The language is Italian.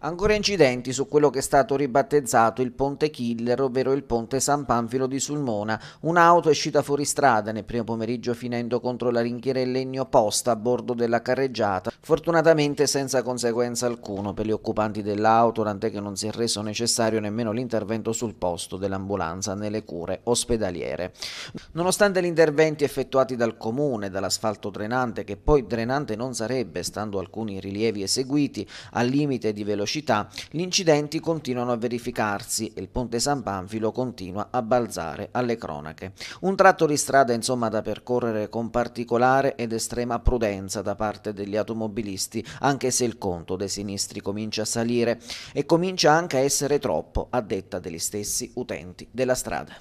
Ancora incidenti su quello che è stato ribattezzato il ponte killer, ovvero il ponte San Panfilo di Sulmona. Un'auto è uscita fuori strada nel primo pomeriggio finendo contro la rinchiera in legno posta a bordo della carreggiata, fortunatamente senza conseguenza alcuno per gli occupanti dell'auto, tant'è che non si è reso necessario nemmeno l'intervento sul posto dell'ambulanza nelle cure ospedaliere. Nonostante gli interventi effettuati dal comune, dall'asfalto drenante, che poi drenante non sarebbe, stando alcuni rilievi eseguiti, al limite di velocità, velocità, gli incidenti continuano a verificarsi e il ponte San Panfilo continua a balzare alle cronache. Un tratto di strada insomma da percorrere con particolare ed estrema prudenza da parte degli automobilisti, anche se il conto dei sinistri comincia a salire e comincia anche a essere troppo, a detta degli stessi utenti della strada.